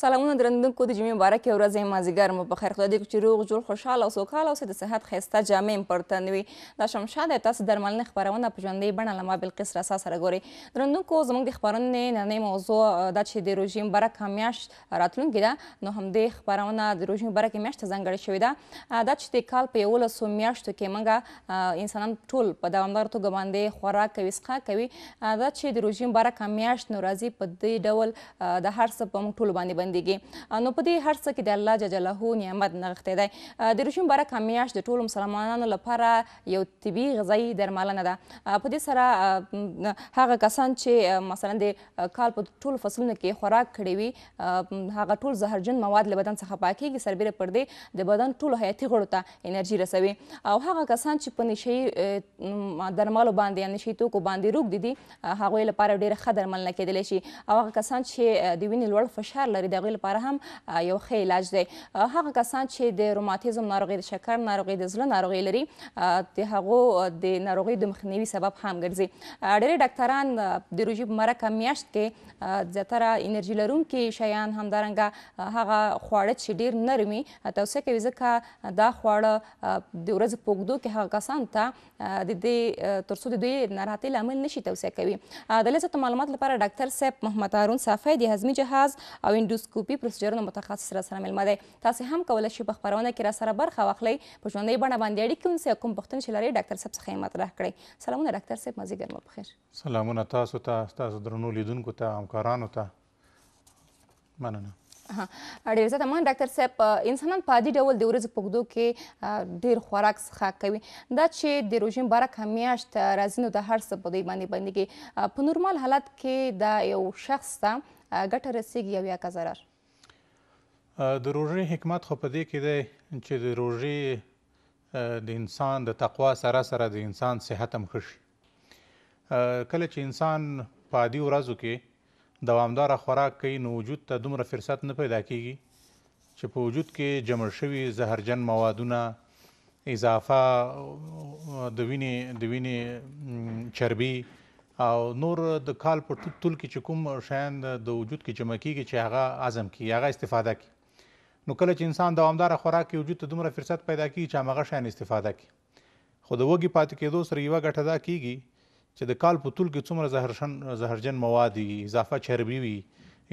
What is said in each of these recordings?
سلامونه درندونکو د جمعې مبارکې ورځې مازیګر مو په خیر خدای دې چې روغ جوړ خوشحاله او سوکاله اوسئ د صحت ښایسته جامې م پر تن وي دا شمشاد دی تاسو درملنې خپرونه په ژوندۍ بڼه له ما بلقیس رسا سره ګورئ درندونکو زموږ د خپرونې نننۍ موضوع دا چې د روژې مبارکه میاشت راتلونکې ده نو همدې خپرونه د روژې مبارکې میاشت ته ځانګړې شوې ده دا چې د کال په یولسو میاشتو کې موږ انسانان ټول په دوامداره توګه باندې خوراک کوي څښاک کوي دا چې د روژې مبارکه میاشت نو راځي په دې ډول د هر څه په موږ ټولو باندې بنديږي نو په دې هر څه کې د الله جل هو نعمت نغښتی دی د روژې مبارکه میاشت د ټولو مسلمانانو لپاره یو طبي غذایي درملنه ده په دې سره هغه کسان چې مثلا د کال په ټولو فصلونو کې خوراک کړی وي هغه ټول زهرجن مواد له بدن څخه پاکیږي سربیره پر دې د بدن ټولو حیاتي غړو ته انرژي رسوي او هغه کسان چې په نشي درملو باندې یا نشي توکو باندې روږدي دي هغوی لپاره ډېره ښه درملنه کیدلی شي او هغه کسان چې د وینې لوړ فشار لري د ناروغي لپاره هم یو ښه علاج دی هغه کسان چې د روماتیزم ناروغي د شکر ناروغي د زړه ناروغي لري د هغو د ناروغي د مخنیوي سبب هم ګرځي ډېری ډاکټران د روژې په مرکه میاشت کې زیاتره انرژي لرونکي شیان همدارنګه هغه خواړه چې ډېر نرمي توصیه کوي ځکه دا خواړه د ورځې په اوږدو کې هغه کسان ته د دې ترڅو د دوی ناراحتۍ لامل نشي توصیه کوي د لزته معلومات لپاره ډاکټر صاحب محمد هارون صافی د هضمي جهاز او انډوس اندوسکوپي پروسیجر نو متخصص را سره ملمه دی تاسو هم کولای شئ په خبرونه کې را سره برخه واخلئ په ژوندۍ بڼه باندې اړیکې ونیسئ کوم پوښتنې چې لرئ ډاکټر صاحب څخه یې مطرح کړئ سلامونه ډاکټر صاحب مازدیګر مو پخیر سلامونه تاسو ته تاسو درنو لیدونکو ته همکارانو ته مننه ډیر زیاته مننه ډاکټر صاحب انسانان په عادي ډول د ورځې په اوږدو کې ډیر خوراک څښاک کوي دا چې د روژې مبارک میاشت راځي نو د هر څه په دوی باندې بندېږي په نورمال حالت کې دا یو شخص ته ګټه رسیږي او یا که ضرر د روژې حکمت خو په دې کې دی چې د روژې د انسان د تقوا سره سره د انسان صحت هم ښه شي کله چې انسان په عادي ورځو کې دوامداره خوراک کوي نو وجود ته دومره فرصت نه پیدا کیږي چې په وجود کې جمع شوي زهرجن موادونه اضافه د وینې د وینې چربي او نور د کال په ټول کې چې کوم شیان د وجود کې جمع کیږي چې هغه عزم کی هغه استفاده کی نو کله چې انسان دوامداره خوراک کې وجود ته دومره فرصت پیدا کیږي چې هغه شیان استفاده کی خو د وږي پاتې کېدو سره یو غټه دا کیږي چې د کال په طول کې څومره زهرشن زهرجن مواد وي اضافه چربي وي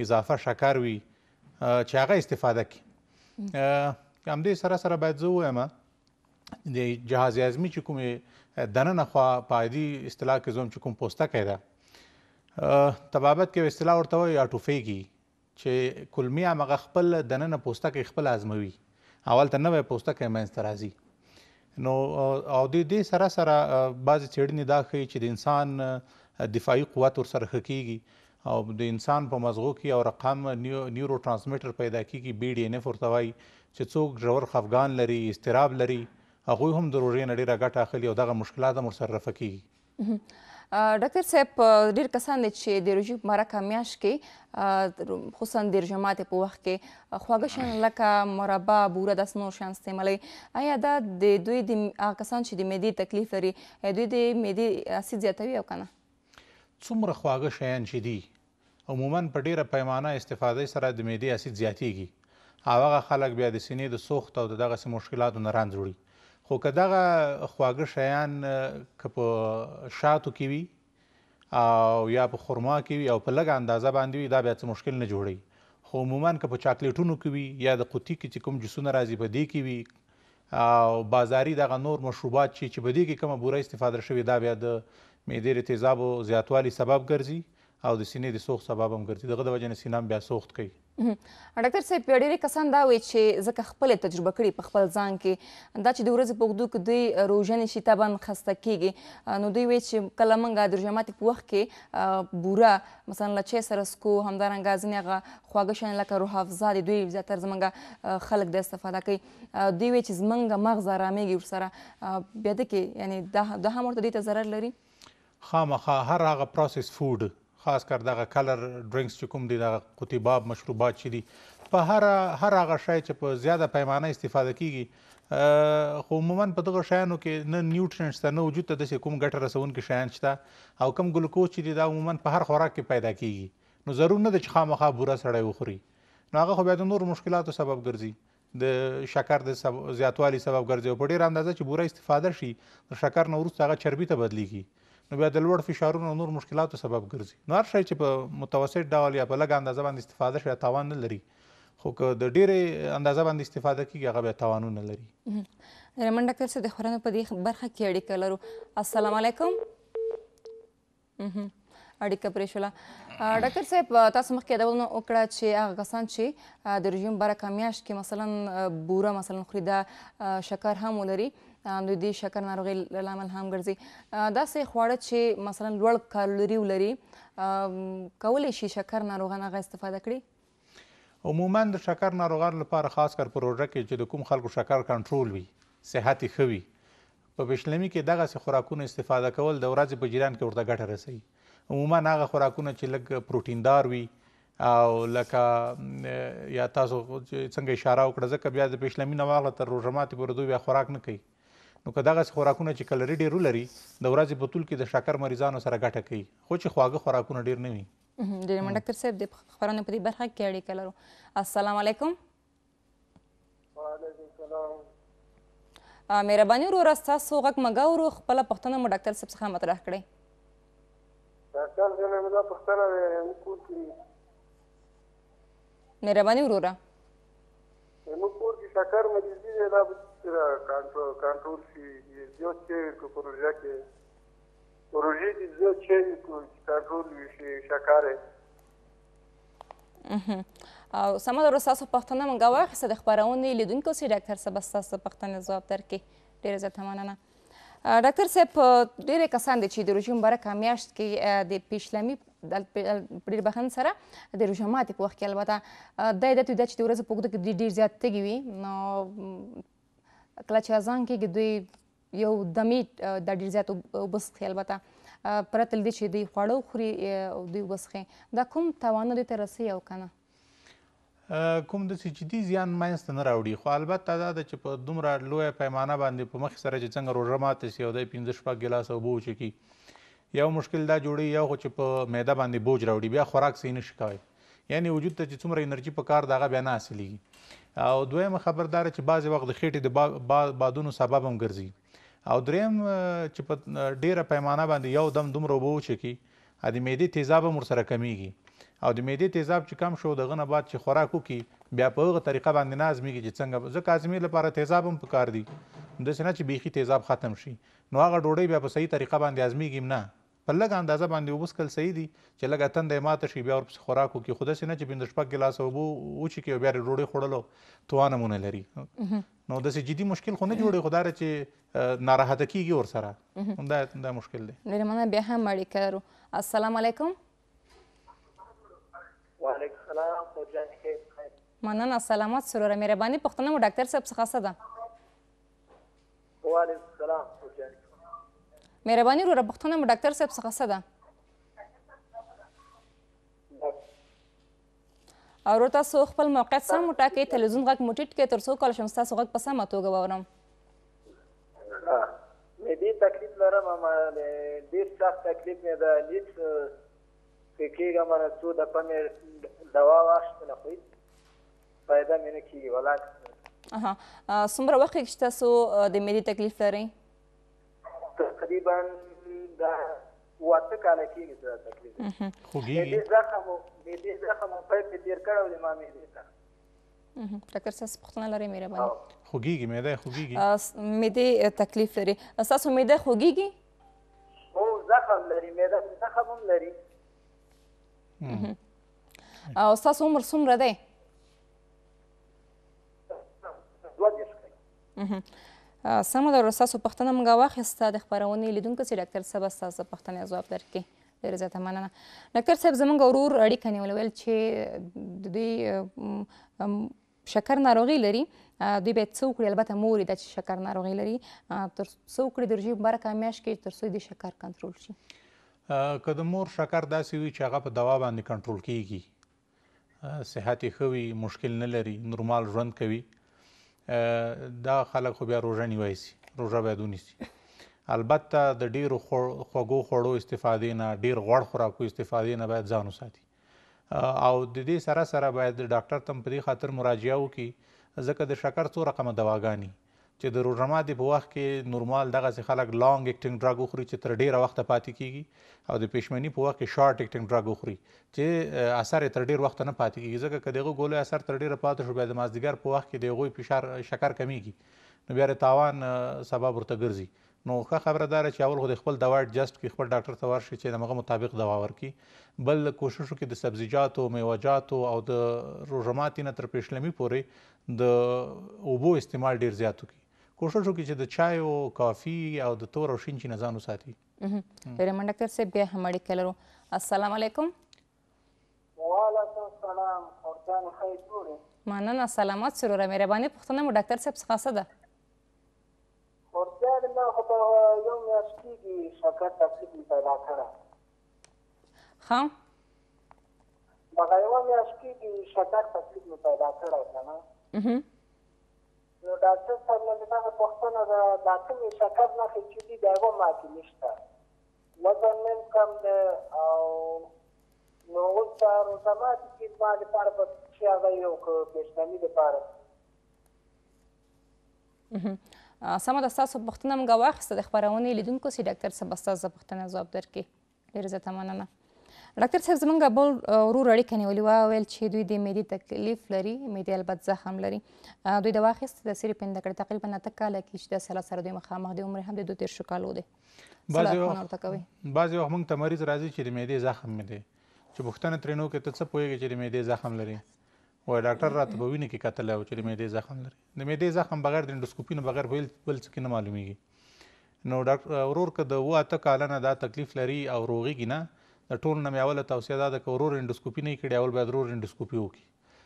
اضافه شکر وي چې هغه استفاده کی همدې سره سره باید زه ووایم د جهاز هضمي چې کومې دننه خوا په عادي اصطلاح کې زوم چې کوم پوستکی ده طبابت کې اصطلاح ورته وایي اټوفیګي چې کولمې هغه خپل دننه پوستکی خپل ازموي اول ته نوی پوستکی منځته راځي نو او د دې سره سره بعض چېړنې دا ښیي چې د انسان دفاعي قوت ورسره ښه کیږي او د انسان په مزغو کې یو رقم نیورو ترانسمیټر پیدا کیږي بی ډي ان اف ورته وایي چې څوک ژور خفګان لري اضطراب لري هغوی هم د روژې نه ډېره ګټه اخلي او دغه مشکلات هم ورسره رفع کیږي ډاکټر صاحب ډیر کسان دي چې د روژې په مرکه میاش کې خصوصا د رژماتې په وخت کې خواږه شیان لکه مربا بوره داسې نور شیان استعمالوي آیا دا د دوی د کسان چې د معدې تکلیف لري دوی د معدې اسید زیاتوي او که نه څومره خواږه شیان چې دي عموما په ډیره پیمانه استفادې سره د معدې اسید زیاتیږي او هغه خلک بیا د سینې د سوخت او د دغسې مشکلاتو نه رانځوړي خو که دغه خواږه شیان که په شاتو کې وي او یا په خرما کې وي او په لږه اندازه باندې وي دا بیا څه مشکل نه جوړوي خو عموما که په چاکلیټونو کې وي یا د قوطي کې چې کوم جوسونه راځي په دې کې وي او بازاري دغه نور مشروبات چې چې بدی کې کومه بوره استفاده شوی دا بیا د معدې تیزاب او زیاتوالي سبب ګرځي او د سینې د سوخت سبب هم ګرځي دغه د وجې سینام بیا سوخت کوي ډاکټر صاحب ډېری کسان دا وایي چې ځکه خپلې تجربه کړي په خپل ځان کې دا چې د ورځې په اوږدو کې دوی روژنې شي طبعا خسته کیږي نو دوی وایي چې کله موږ د روژهماتې په وخت کې بوره مثلا له چای سره څکو همدارنګه ځینې هغه خواږه شیان لکه روح افزا دي دوی زیاتره زموږ خلک د استفاده کوي دوی وایي چې زموږ مغز ارامېږي ورسره بیا د کې یعنی دا هم ورته دوی ته ضرر لري خامخا هر هغه پروسس فود خاص کر دغه کلر ډرینګز چې کوم دي دغه قطباب مشروبات چې دي په هر هر هغه شی چې په زیاده پیمانه استفاده کیږي خو عموما په دغه شیانو کې نه نیوټرینټس ته نه وجود ته داسې کوم ګټه رسونکي شیان شته او کم ګلوکوز چې دي دا عموما په هر خوراک کې پیدا کیږي نو ضرور نه ده چې خامخا بوره سړی وخوري نو هغه خو بیا د نور مشکلاتو سبب ګرځي د شکر د زیاتوالي سبب ګرځي په ډیره اندازه چې بوره استفاده شي د شکر نه وروسته هغه چربي ته بدلیږي نو بیا د لوړ فشارونو نور مشکلاتو سبب ګرځي نو هر شی چې په متوسط ډول یا په لږه اندازه باندې استفاده شي تاوان نه لري خو که د ډېرې اندازه باندې استفاده کیږي هغه بیا تاوانونه لري رمن ډاکټر سره د خورانو په دې برخه کې اړیکه لرو السلام علیکم اړیکه پرې شوله ډاکټر صاحب تاسو مخکې یادونه وکړه چې هغه کسان چې د رژیم بره کمیاشت کې مثلا بوره مثلا خوري دا شکر هم ولري د دوی شکر ناروغي لامل هم ګرځي دا سه خواړه چې مثلا لوړ کالوري ولري کولای شي شکر ناروغان هغه استفاده کړي عموما د شکر ناروغان لپاره خاص کر پروژه کې چې د کوم خلکو شکر کنټرول وي صحت یې ښه وي په پیشلمي کې دغه سه خوراکونه استفاده کول د ورځې په جریان کې ورته ګټه رسوي عموما هغه خوراکونه چې لږ پروتین دار وي او لکه یا تاسو څنګه اشاره وکړه ځکه بیا د پیشلمي نه واغله تر روژه ماتي پورې دوی بیا خوراک نه کوي نو که دغه خوراکونه چې کلری ډیر لري د ورځې په طول کې د شکر مریضانو سره ګټه کوي خو چې خواږه خوراکونه ډیر نه وي ډیر منډه ډاکټر صاحب د خبرونه په دې برخه کې اړیکه لرو السلام علیکم وعلیکم السلام مهرباني ورور تاسو غږ مګاورو خپل پښتنه مو ډاکټر صاحب څخه مطرح کړئ ډاکټر جنه مې دا پښتنه مې کول کړی مهرباني وروره موږ کور کې شکر مریض دی دا کې دا کنټرول شي یو چې پروژه کې پروژې دې زه چې کنټرول شي شکارې او سمه در ساسو پښتنه مونږه واخیسته د خبرونې لیدونکو سي ډاکټر صاحب ساسو پښتنه ځواب درکې ډیر زه تمنانه ډاکټر صاحب ډېر کسان دي چې د روژې مبارکه میاشت کې د پیشلمي ډېر بخن سره د روژه ماتي په وخت کې البته دا د دې چې د ورځې په اوږدو کې ډېر زیات تږي وي نو کله چې اذان کېږي دوی یو دمې د ډېر زیات وبڅښي البته پرته له دې چې دوی خواړه وخوري او دوی وبڅښي دا کوم تاوان دوی ته رسوي او که نه کوم داسې جدي زیان منځته نه راوړي خو البته دا ده چې په دومره لویه پیمانه باندې په مخې سره چې څنګه روژه ماته سي او دی پنځه شپږ ګیلاسه اوبه وچکي یو مشکل دا جوړي یو خو چې په معده باندې بوج راوړي بیا خوراک صحیح نشي کوی یعنی وجود ته چې څومره انرژي په کار دغه بیا نه حاصلېږي او دویم خبردار چې بعضې وخت د خېټې د با بادونو سبب هم ګرځي او دریم چې په ډېره پیمانه باندې یو دم دومره اوبه وچکي د معدې تیزاب هم ورسره کمیږي او د معدې تیزاب چې کم شو دغه نه بعد چې خوراک وکړي بیا په هغه طریقه باندې نه هضمېږي چې څنګه ځکه هضمې لپاره تیزاب هم پکار دی داسې نه چې بیخي تیزاب ختم شي نو هغه ډوډۍ بیا په صحیح طریقه باندې هضمېږي نه په لږه اندازه باندې وبسکل صحیح دي چې لږه تنده ماته شي بیا ورپسې خوراک وکړي خو داسې نه چې بند شپږ ګلاسه اوبه وچې کړي او بیا ډوډۍ خوړلو توانمونه لري نو داسې جدي مشکل خو نه جوړي خو دا چې ناراحته کیږي ورسره دا دا مشکل دی نریمانه بیا هم اړیکه لرو السلام علیکم وعلیکم السلام خوجان مننه سلامات سرور مهرباني پښتنه مو ډاکټر صاحب څخه څه ده وعلیکم مهرباني رو بختنه مو ډاکټر صاحب څخه څه ده او تاسو خپل موقعیت سم وټاکئ تلویزیون غږ مو ټیټ کړئ تر څو کولی شم ستاسو غږ په سمه توګه واورم معدې تکلیف لرم اما ډېر سخت تکلیف مې ده هېڅ پرې کېږم نه څو دفعه مې دوا واخېستله خو هېڅ فایده مې نه کېږي ولاکه څومره وخت کښې چې تاسو د معدې تکلیف لرئ تقریبا دا واته کال کېږي دا تقریبا خوږي دې زخم دې دې زخم په دې تیر کړو د مامې دې ته ډاکټر ساس پختنه لري مې باندې خوږيږي مې ده خوږيږي مې ده تکلیف لري اساس مې ده خوږيږي او زخم لري مې ده زخم هم لري او اساس عمر څومره ده سمه ده ورستاسو پوښتنه موږ واخیسته د خپرونې لیدونکو چې ډاکټر صاحب ستاسو پوښتنې ځواب درکړي ډېره زیاته مننه ډاکټر صاحب زموږ ورور اړیکه نیولې ویل چې دوی شکر ناروغي لري دوی باید څه وکړي البته مور ده چې شکر ناروغي لري تر څه وکړي د روژې مبارکه میاشت کې تر څو د شکر کنټرول شي که د مور شکر داسې وي چې هغه په دوا باندې کنټرول کیږي صحت یې ښه وي مشکل نه لري نورمال ژوند کوي دا خلک خو بیا روژه نیوی سي روژه باید ونیسي البته د ډیرو خوږو خوړو استفادې نه ډیر غوړ خوراکو استفادې نه باید ځان وساتي او د دې سره سره باید ډاکټر ته په دې خاطر مراجعه وکړي ځکه د شکر څو رقم دواګانی چې د روډرما دی په وخت کې نورمال دغه خلک لانګ اکټینګ ډرګ وخوري چې تر ډیره وخت پاتې کیږي او د پښمنی په وخت کې شارټ اکټینګ ډرګ وخوري چې اثر تر ډیر وخت نه پاتې کیږي ځکه کله دغه ګولې اثر تر ډیره پاتې شو بیا د مازدیګر په وخت کې دغه فشار شکر کمیږي نو بیا تاوان سبب ورته ګرځي نو ښه خبردار چې اول خو د خپل دوا جست کې خپل ډاکټر ته ورشي چې دغه مطابق دوا ورکړي بل کوشش وکړي د سبزیجاتو میوهجاتو او د روژماتې نه تر پیشلمي پورې د اوبو استعمال ډیر زیات وکړي کوشش وکړي چې د چایو کافي او د تور او شین چې ځان وساتي پیرمن ډاکټر صاحب بیا هم اړیکه لرو السلام علیکم وعلیکم السلام خورجان خیر جوړې مننه سلامات سروره مهرباني پوښتنه مو ډاکټر صاحب څخه څه ده خورجان ما خو په یو میاشت کېږي شکر تکلیف مې پیدا کړی ښه دغه یوه میاشت کېږي شکر تکلیف مې پیدا کړی که نه نو ډاکټر صاحب نن دغه پوښتنه ده دا کومې شکر نښې چې دي د هغو ماتې نه شته وزن نن کم دی او نو اوس دا روژه ماتې چې زما لپاره به څه شی هغه یو که پیشنامي لپاره سمه ده ستاسو پوښتنه موږ واخیسته د خپرونې لیدونکو سي ډاکټر صاحب ستاسو پوښتنه ځواب درکړي ډېره زیاته مننه ډاکټر صاحب زمونږ بل ورور اړیکه نیولې وه ویل چې دوی د معدې تکلیف لري معدې البته زخم لري دوی دوا اخیستې د سیرې پنده کړې تقریبا اته کاله کې چې د سلا سره دوی مخامخ دی عمر هم د دوه دېرشو کالو دی بعضې وخت موږ ته مریض راځي چې د معدې زخم مې دی چې پوښتنه ترې نو کې ته څه پوهېږې چې د معدې زخم لري وای ډاکټر راته په وینه کې کتلی و چې د معدې زخم لري د معدې زخم بغیر د انډوسکوپي نه بغیر بل څه کې نه معلومیږي نو ډاکټر ورور که د اوه اته کاله نه دا تکلیف لري او روغېږي نه د ټول نه مې اوله توصیه دا ده که ورور انډوسکوپي نه کړي اول باید ورور انډوسکوپي وکړي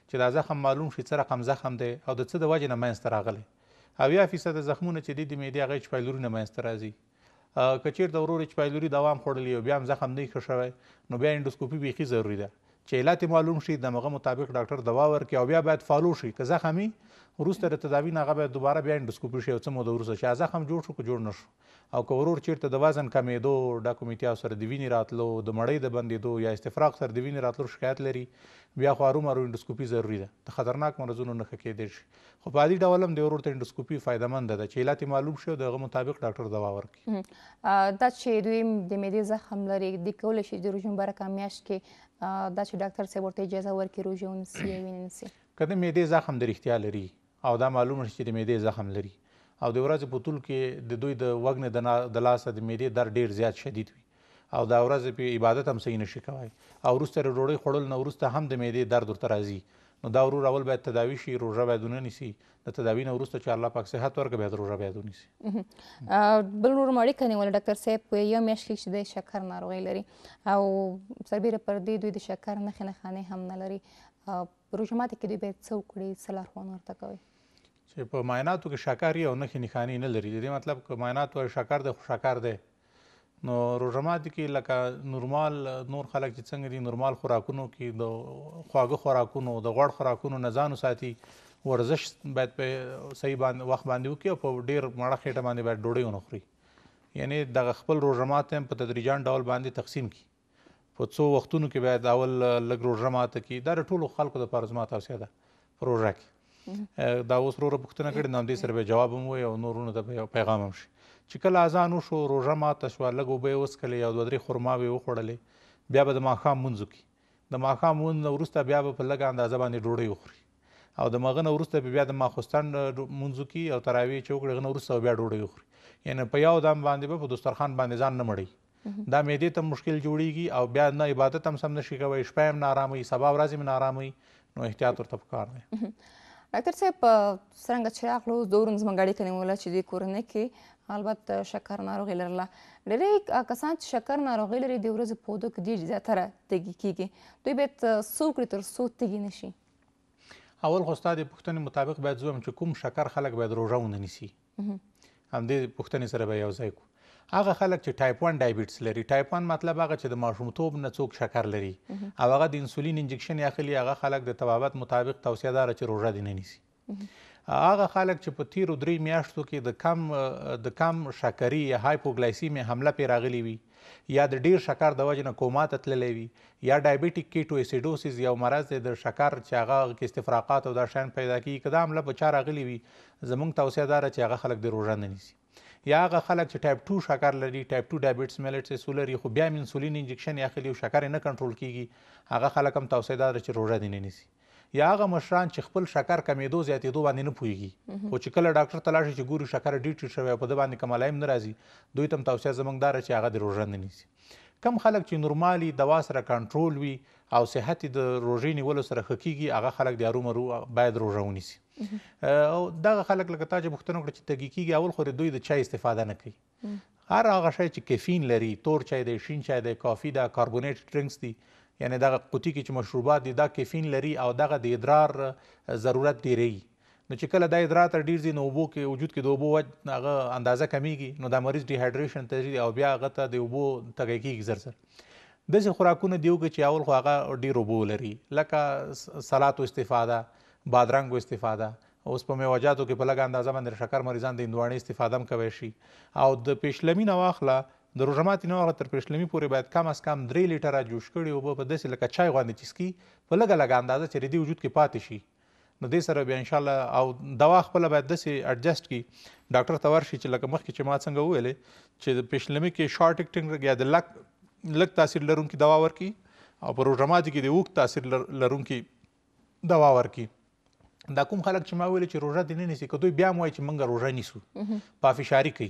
چې دا زخم معلوم شي څه رقم زخم دی او د څه د وجې نه منځته راغلی اویا فیصده زخمونه چې دي د معدې هغه چې پایلورونه منځته راځي که چېرته ورور چې پایلوري دوام خوړلی او بیا هم زخم نه ښه شوی نو بیا انډوسکوپي بیخي ضروري ده چې علت معلوم شي د مغه مطابق ډاکټر دوا ورکړي او بیا باید فالو شي که زخمي وروسته د تداوی نه هغه به دوباره بیا انډوسکوپي شي او څه موده وروسته چې زخم جوړ شو که جوړ نه شو او که ورور چیرته د وزن کمېدو ډاکومیتیا سره د وینې راتلو د مړۍ د بندېدو یا استفراغ سره د وینې راتلو شکایت لري بیا خو ارومرو انډوسکوپي ضروري ده د خطرناک مرضونو نه کېدی شي خو په عادي ډول هم د ورور ته انډوسکوپي فایدمند ده چې علت معلوم شي او د هغه مطابق ډاکټر دوا ورکړي دا چې دوی د معدې زخم لري د کولی شي د روژې مبارکه میاشت کې دا چې ډاکټر صاحب ورته اجازه ورکړي روژه ونیسي یا وینه نیسي که د معدې زخم د رښتیا لري او دا معلومه چې د معدې زخم لري او د ورځې په طول کې د دوی د وګ نه د لاسه د معدې در ډیر زیات شدید وي او دا ورځ په عبادت هم صحیح نشي کوي او وروسته روړی خوړل نو وروسته هم د معدې درد ورته راځي نو دا ورور اول باید تداوی شي روژه باید ونیسي د تداوی نه وروسته چې الله پاک صحت ورکړي باید روژه باید ونیسي بل ورور مو اړیکه نیوله ډاکټر صاحب په یو میاشت کې چې د شکر ناروغي لري او سربیره پر دې دوی د شکر نښې نښانې هم نه لري په روژه ماتي کې دوی باید څه وکړي څه لارښوونه ورته کوي چې په معایناتو کې شکر یو نښې نښانې نه لري د دې مطلب که معاینات وایي شکر دی خو شکر دی نو روژه ماتي کې لکه نورمال نور خلک چې څنګه دي نورمال خوراکونو کې د خواږه خوراکونو د غوړ خوراکونو نه ځان وساتي ورزش باید په صحیح باندې وخت باندې وکړي او په ډېر مړه خېټه باندې باید ډوډۍ ونخوري یعنی دغه خپل روژه مات هم په تدریجان ډول باندې تقسیم کړي په څو وختونو کې باید اول لږ روژه ماته کړي دا د ټولو خلکو د پاره زما توصیه ده په روژه کې دا اوس وروره پوښتنه کړې نو همدې سره به جواب هم وایي او نورونو ته به پیغام هم شي چې کله اذان وشو روژه ماته شوه لږ اوبه یې وڅکلې او دوه درې خرماوې وخوړلې بیا به د ماښام مونځ وکړي د ماښام مونځ نه وروسته بیا به په لږه اندازه باندې ډوډۍ وخوري او د مغه نه وروسته بیا د ماخوستان مونځ کوي او تراویح چې وکړي غنه وروسته بیا ډوډۍ وخوري یعنی په یو دام باندې به په دسترخوان باندې ځان نه مړي دا معدې ته مشکل جوړیږي او بیا نه عبادت هم سم نشي کوي شپه هم نارامي سبا ورځ هم نارامي نو احتیاط ورته پکار دی ډاکټر صاحب څرنګه چې راغلو دورون زموږ اړیکه نیوله چې دوی کورنۍ کې البته شکر ناروغي لرله ډېری کسان چې شکر ناروغي لري د ورځې په ودو کې ډېر زیاتره تږي کیږي دوی باید څه وکړي تر څو تږي نه شي اول خو ستا د پوښتنې مطابق باید زه چې کوم شکر خلک باید روژه ونه نیسي همدې پوښتنې سره به یو ځای کړو هغه خلک چې ټایپ 1 ډایبټس لري ټایپ 1 مطلب هغه چې د ماشومتوب نه څوک شکر لري او هغه د انسولین انجکشن اخلي هغه خلک د توابت مطابق توصیه دار چې روژه دي نه نیسي هغه خلک چې په تیرو درې میاشتو کې د کم د کم شکري یا هایپوګلایسیمیا حمله پی راغلی وي یا د ډیر شکر د وجې نه کوما تتللی وي یا ډایبټیک کیټو اسیډوسیس یو مرض دی د شکر چې هغه کې استفراقات او دا شیان پیدا کیږي که دا حمله په چا راغلی وي زموږ توصیه داره چې هغه خلک د روژه نه نیسي یا هغه خلک چې ټایپ 2 شکر لري ټایپ 2 ډایبټس ملټ سه سولري خو بیا هم انسولین انجکشن اخلي او شکر نه کنټرول کیږي هغه خلک هم توصیه دار چې روژه دینه نیسی یا هغه مشران چې خپل شکر کمیدو زیاتېدو باندې نه پوهیږي او چې کله ډاکټر ته لاړ شي چې ګورو شکر ډیټ شوی په د باندې کوم علایم نه راځي دوی تم توصیه زمونږ دار چې هغه د روژه نه نیسي کم خلک چې نورمالي دوا سره کنټرول وي او صحت د روژې نیولو سره ښه کیږي هغه خلک د ارومرو باید روژه ونیسي او دغه خلک لکه تا چې پوښتنه وکړه چې تږي کیږي اول خو دوی د چای استفاده نه کوي هر هغه شی چې کیفین لري تور چای دی شین چای دی کافي ده کاربونیټ ډرینګس دي یعنی دغه قوطي کې چې مشروبات دي دا کیفین لري او دغه د ادرار ضرورت ډیری نو چې کله دا ادرار تر ډیر زی نو وبو کې وجود کې د وبو هغه اندازه کمیږي نو دا مریض ډی هایډریشن ته او بیا هغه ته د وبو تګی کیږي زر زر دغه خوراکونه دیوګه چې اول خو هغه ډیر وبو لري لکه سلاتو استفاده بادرنګو استفاده اوس په میوجاتو کې په لږه اندازه باندې شکر مریضان د اندوانې استفاده هم کوي شي او د پیشلمی نه واخله د روژماتي نه واخله تر پیشلمی پورې باید کم از کم درې لیټره جوش کړي اوبه په داسې لکه چای غوندې چسکي په لږه لږه اندازه چې ردي وجود کې پاتې شي نو دې سره بیا ان شاء الله او دوا خپل باید داسې اډجسټ کی ډاکټر تور شي چې لکه مخکې چې ما څنګه وویلې چې د پیشلمی کې شارټ اکټینګ یا د لک لک تاثیر لرونکي دوا ورکي او په روژماتي کې د وک تاثیر لرونکي دوا ورکي دا کوم خلک چې ما ویل چې روژه دې نه نیسي که دوی بیا هم وایي چې موږ روژه نیسو پافشاری کوي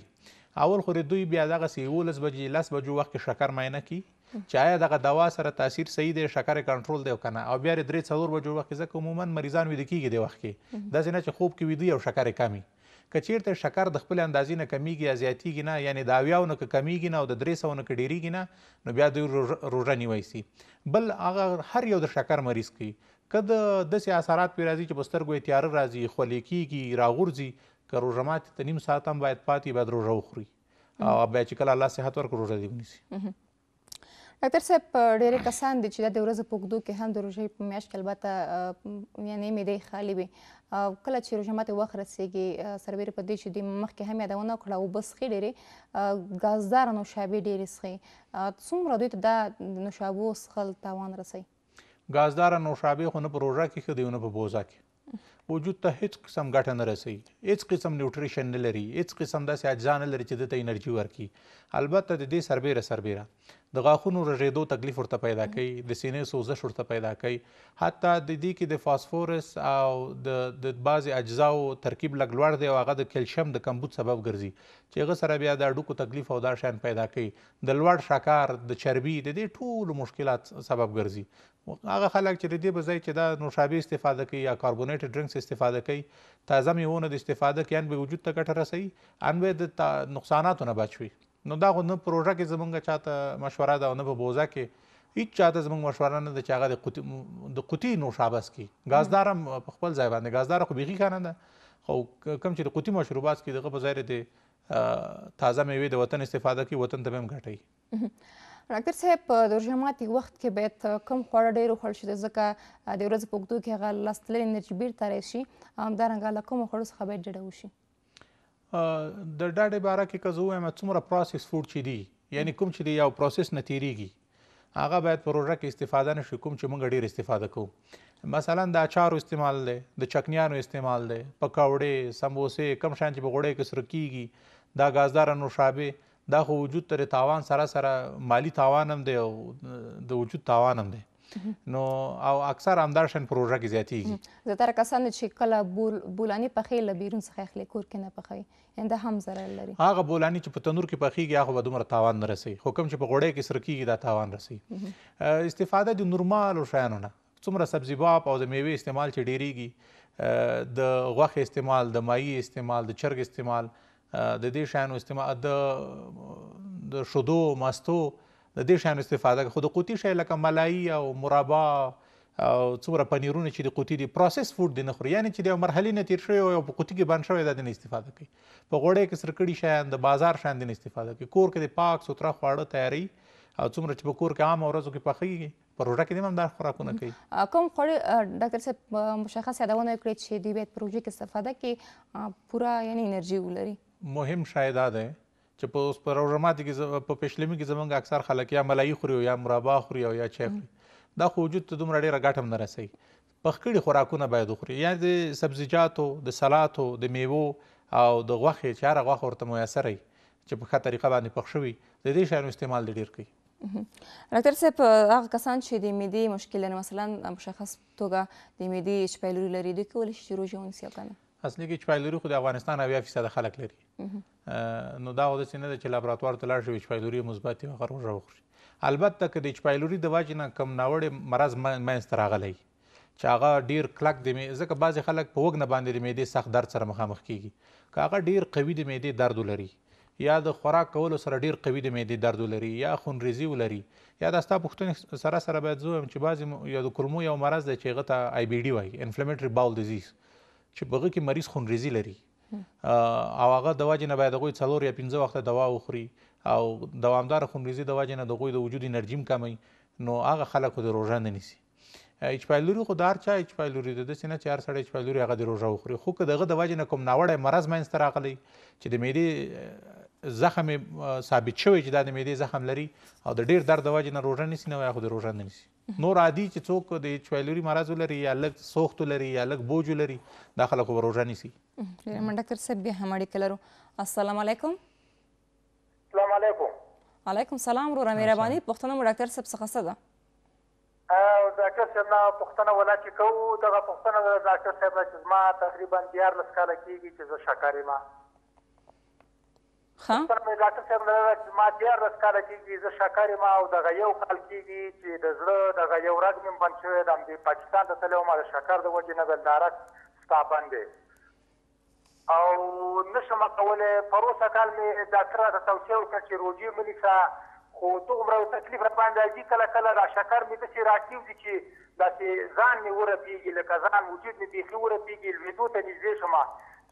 اول خو دوی بیا دغسې یولس بجې لس بجو وخت کې شکر معاینه کوي چې آیا دغه دوا سره تاثیر صحیح دی شکر کنټرول دی او کنه او بیا درې څلور بجو وخت ځکه عموما مریضان ویده کیږي د وخت کې داسې نه چې خوب کې ویده او شکر کمی که چیرته شکر د خپل اندازې نه کمیږي یا زیاتیږي نه یعنی د اویاو نه که کمیږي نه او د درې سوو نه که ډیریږي نه نو بیا دوی روژه نیوی سي بل هغه هر یو د شکر مریض کوي که د داسې اثرات پرې راځي چې په سترګو یې تیاره راځي خولې کېږي راغورځي که روژه ماتي ته نیم ساعت هم باید پاتې باید روژه وخوري او بیا چې کله الله صحت ورکړي روژه دې ونیسي ډاکټر صاحب ډېرې کسان دي چې دا د ورځې په اوږدو کې هم د روژې په میاشت کې البته یعنې معدې خالي وي کله چې روژه ماتې وخت رسېږي سربیره په دې چې دوی مخکې هم یادونه وکړه اوبه څښي ډېرې ګازداره نوشابې ډېرې څښي څومره دوی ته دا نوشابو څښل تاوان رسوي غازدار نوشابه خو نه په روژه کې ښه دی نه په بوزه کې وجود ته هیڅ قسم ګټه نه رسوي هیڅ قسم نیوټریشن نه لري هیڅ قسم داسې اجزا نه لري چې د ته انرژي ورکړي البته د دې سربیره سربیره د غاښونو رژېدو تکلیف ورته پیدا کوي د سینې سوزش ورته پیدا کوي حتی د دې کې د فاسفورس او د د بعضې اجزاو ترکیب لږ لوړ دی او هغه د کلشیم د کمبود سبب ګرځي چې هغه سره بیا د هډوکو تکلیف او دا شیان پیدا کوي د لوړ شکار د چربي د دې ټولو مشکلات سبب ګرځي هغه خلک چې د دې په ځای کې دا نوشابې استفاده کوي یا کاربونیټ ډرنکس استفاده کوي تازه میوونه د استفاده کوي ان به وجود ته ګټه رسوي ان به د نقصاناتو نه بچ وي نو دا غو نه پروژه کې زمونږ چاته مشوره ده او نه په بوزه کې هیڅ چاته زمونږ مشوره نه ده چې هغه د قوطي نوشابه اسکي ګازدار هم په خپل ځای باندې ګازدار خو بیخي خانه ده خو کم چې د قوطي مشروبات کې دغه په ځای د تازه میوې د وطن استفاده کوي وطن ته به هم ګټي ډاکټر صاحب په د ورژماتي وخت کې باید کم خواړه ډېر وخوړل شي ځکه د ورځې په اوږدو کې هغه لس تللې انرژي بېرته راشي همدارنګه له کومو خوړو څخه باید ډډه وشي د ډاډې باره کې که زه ووایم څومره پروسس فوډ چې دي یعنی کوم چې دی یو پروسس نه تېرېږي هغه باید په روژه کې استفاده نه شي کوم چې موږ ډېر استفاده کوو مثلا د اچارو استعمال دی د چکنیانو استعمال دی پکوړې سموسې کم شان چې په غوړې کې سره کیږي دا ګازدار نوشابه دا خو وجود تر تاوان سره سره مالی تاوان هم دی او د وجود تاوان هم دی نو او اکثر همدار شن پروژه کې زیاتیږي زیاتره کسان چې کله بول بولانی پخې لبیرون څخه اخلي کور کې نه پخوي انده هم ضرر لري هغه بولانی چې په تنور کې پخېږي هغه به دومره تاوان نه رسي حکم چې په غوړې کې سر کېږي دا تاوان رسي استفاده د نورمال او شایانو نه څومره سبزیباب او د میوې استعمال چې ډیریږي د غوښې استعمال د مایع استعمال د چرګ استعمال د دې شانو استعمال د د شودو ماستو د دې شانو استفاده خو د قوتي شی لکه ملای او مربا او څومره پنیرونه چې د قوتي دي پروسس فود دي نه خوري یعنی چې د مرحله نه تیر شوی او په قوتي کې باندې شوی د نه استفاده کوي په غوړې کې سرکړی شیان د بازار شان دي نه استفاده کوي کور کې د پاک سوتره خواړه تیاری او څومره چې په کور کې عام ورځو کې پخېږي پروژه کې هم دا خوراکونه کوي کوم خوړې ډاکټر صاحب مشخص یادونه کړې چې د بیت پروژې کې استفاده کې پوره یعنی انرژي ولري مهم شاید دا دی چې په اوس پروګراماتي کې په پېشلمي کې زمونږ اکثر خلک یا ملایي خوري یا مربا خوري او یا چای خوري دا خو وجود ته دومره ډېره ګټه هم نه رسوي پخکړي خوراکونه باید وخوري یا د سبزیجاتو د سلاتو د میوو او د غوښې چې هره غوښه ورته میسر وي چې په ښه طریقه باندې پخ شوي د دې شیانو استعمال ډېر کوي ډاکټر صاحب هغه کسان چې د معدې مشکل لري مثلا مشخص توګه د معدې چې پیلوري لري دوی کولی شي چې روژه ونیسي او که نه اصلي کې چې پایلوري خو د افغانستان اویا فیصده خلک لري نو دا داسې نه ده چې لابراتوار ته لاړ شي چې پایلوري مثبت وي هغه روژه وخوري البته که د چې پایلوري د وجې نه کم ناوړې مرض منځته راغلی چې هغه ډیر کلک د معدې ځکه بعضې خلک په وږ نه باندې د معدې سخت درد سره مخامخ کیږي که هغه ډیر قوي د معدې درد ولري یا د خوراک کولو سره ډیر قوي د معدې درد ولري یا خونریزي ولري یا دا ستا پوښتنې سره سره باید زه وایم چې بعضې یا د کولمو یو مرض دی چې هغه ته آی بي ډي وایي انفلمیټري باول ډیزیز چې بغه کې مریض خونریزي لري او هغه دوا جن باید غوي څلور یا پنځه وخت دوا وخوري او دوامدار خونریزي دوا جن د غوي د وجود انرژیم کمي نو هغه خلکو د روژه نه نیسي اچ پایلوري خو دار چا اچ پایلوري د سینه 4 سړی اچ پایلوري هغه د روژه وخوري خو که دغه دوا جن کوم ناوړی مرز مینځ تر اغلی چې د میډي زخم ثابت شوی چې دا د معدې زخم لري او د ډیر درد د وجې نه روژه نیسي نه یا خو د روژه نه نیسي نور عادي چې څوک د چوایلوري مرض ولري یا لږ سوخت ولري یا لږ بوج ولري دا خلک به روژه نیسي ډاکټر صاحب بیا هم اړیکه لرو السلام علیکم السلام علیکم علیکم سلام وروره مهرباني پوښتنه مو ډاکټر صاحب څخه څه ده ډاکټر صاحب نه پوښتنه ولا چې کوو دغه پوښتنه د ډاکټر صاحب چې زما تقریبا دیارلس کاله کېږي چې زه شکر یم ها سره ډاکټر صاحب نه ما ډیر رس کال کېږي زه شکر ما او دغه یو کال کېږي چې د زړه دغه یو رګ مې بند شوی د دې پاکستان ته تللی ما د شکر د وجې نه بل دارک ستا باندې او نشم کولی پروسه کال مې ډاکټر راته توصیه وکړه چې روجي مې لیکه خو دومره تکلیف را باندې راځي کله کله را شکر مې داسې راټیوځي چې داسې ځان مې ورپېږي لکه ځان وجود مې بیخي ورپېږي لوېدو ته نږدې شم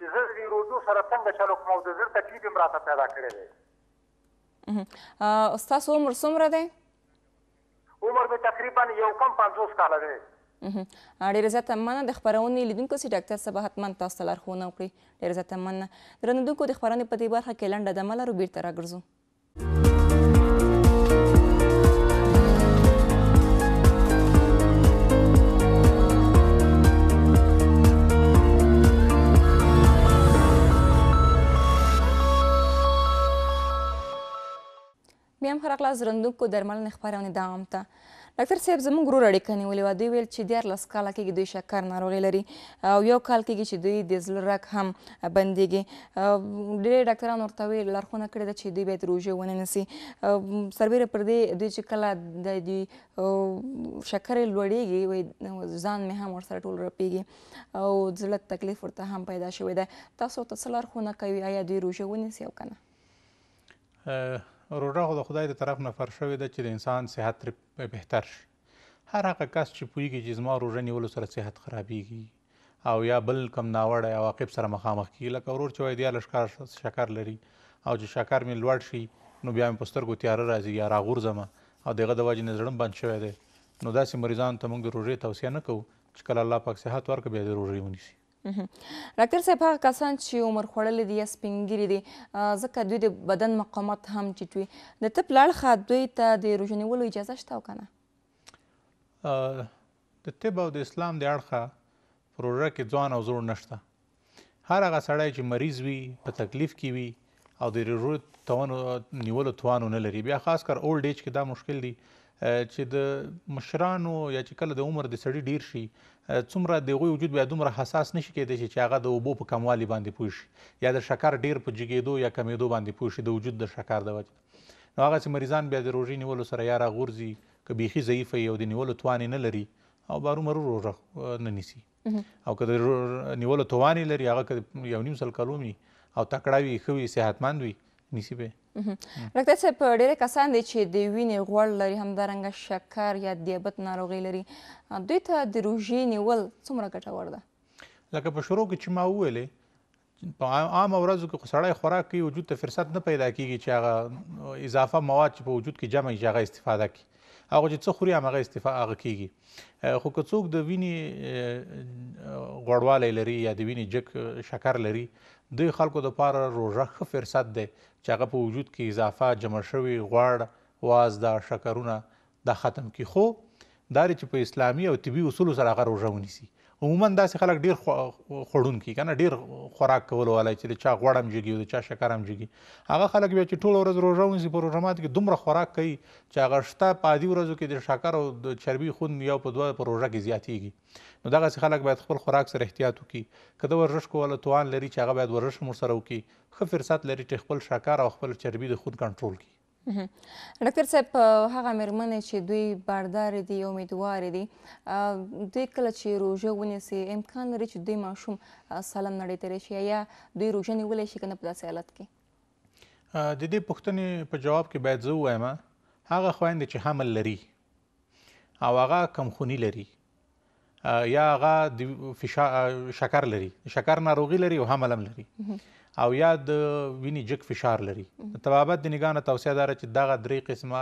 چې زه د روزو سره څنګه چلو کوم او د زړه تکلیف هم راته پیدا کړی دی ستاسو عمر څومره دی عمر مې تقریبا یو کم پنځوس کاله دی ډیره زیاته مننه د خپرونې لیدونکو سي ډاکټر صبا حتمن تاسو ته لارښوونه وکړي ډیره زیاته مننه درنو دوکو د خپرونې په دې برخه کې لنډه دمه لرو بیرته راګرځو بیا هم ښه راغلاست زرندونکو درملنې خپرونې دوام ته ډاکټر صاحب زموږ ورور اړیکه نیولې وه دوی ویل چې دیارلس کاله کېږي دوی شکر ناروغي لري او یو کال کېږي چې دوی د زړه رګ هم بندېږي ډېری ډاکټرانو ورته ویل لارښوونه کړې ده چې دوی باید روژې ونه نیسي سربیره پر دې دوی چې کله د دوی شکر یې لوړېږي وایي ځان مې هم ورسره ټول رپېږي او زړه تکلیف ورته هم پیدا شوی دی تاسو ته څه لارښوونه کوي آیا دوی روژې ونیسي او که نه روژه خو د خدای د طرف نه فرض شوې ده چې د انسان صحت ترې بهتر شي هر هغه کس چې پوهیږي چې زما روژه نیولو سره صحت خرابیږي او یا بل کم ناوړه عواقب سره مخامخ کیږي لکه ورور چې وایي دیارلس کاله شکر لري او چې شکر مې لوړ شي نو بیا مې په سترګو تیاره راځي یا راغورځم او دغه د وجې نه زړم بند شوی دی نو داسې مریضانو ته موږ د روژې توصیه نه کوو چې کله الله پاک صحت ورکړي بیا د روژې ونیسي ډاکټر صاحب هغه کسان چې عمر خوړلی دي یا سپینګیري دي ځکه دوی د بدن مقاومت هم ټیټ وي د طب له اړخه دوی ته د روژه نیولو اجازه شته او که نه د طب او د اسلام د اړخه په روژه کې ځوان او زوړ نشته هر هغه سړی چې مریض وي په تکلیف کې وي او د روژو توانو نیولو توانو نه لري بیا خاص کر اولډ ایج کې دا مشکل دی چې د مشرانو یا چې کله د عمر د سړي ډیر شي څومره د هغوی وجود بیا دومره حساس نشي کېدی چې هغه د اوبو په کموالي باندې پوه شي یا د شکر ډیر په جګېدو یا کمېدو باندې پوه شي د وجود د شکر د وجې نو هغسې مریضان بیا د روژې نیولو سره یا راغورځي که بیخي ضعیفه یي او د نیولو توان نه لري او بارومرو روژه نه نیسي او که د نیولو توان یې لري هغه که یو نیم سل کلوم وي او تکړه وي ښه وي صحتمند وي نیسی به ډاکټر صاحب ډېری کسان دي چې د وینې غوړ لري همدارنګه شکر یا دیابت ناروغي لري دوی ته د روژې نیول څومره ګټور ده لکه په شروع کې چې ما وویلې په عام ورځو کې سړی خوراک کوي وجود ته فرصت نه پیدا کیږي چې هغه اضافه مواد چې په وجود کې جمع شي هغه استفاده کړي هغه چې څه خوري هغه استفاء هغه کیږي خو که څوک د وینې غوړوالی لري یا د وینې جک شکر لري د خلکو دپاره روژه ښه فرصت دی چې هغه په وجود کې اضافه جمع شوي غوړ وازده شکرونه دا ختم کی خو دا چې په اسلامي او طبي اصولو سره هغه روژه ونیسي عموما داسې خلک ډیر خوړونکي کنه ډیر خوراک کول ولای چې د چا غوړ هم جګي او د چا شکر هم جګي هغه خلک بیا چې ټوله ورځ روژه ونیسي په روژه ماتي کې دومره خوراک کوي چې هغه شته په عادي ورځو کې د شکر او د چربي خوند یو په دوه په روژه کې زیاتیږي نو دغسې خلک باید خپل خوراک سره احتیاط وکړي که د ورزش کولو توان لري چې هغه باید ورزش هم ورسره وکړي ښه فرصت لري چې خپل شکر او خپل چربي د خود کنټرول کړي ډاکټر صاحب هغه مېرمنې چې دوی باردار دي او امیدوار دي دوی کله چې روژه ونیسي امکان لري چې دوی ماشوم سالم نړۍ ته راشي یا دوی روژه نیولی شي که نه په داسې حالت کې د دې پوښتنې په جواب کې باید زه ووایم هغه خویندې چې حمل لري او هغه کمخوني لري یا هغه شکر لري شکر ناروغي لري او حمل هم لري او یا د وینې جګ فشار لري د طبابت د نگاه نه توصیه داره چې دغه درې قسمه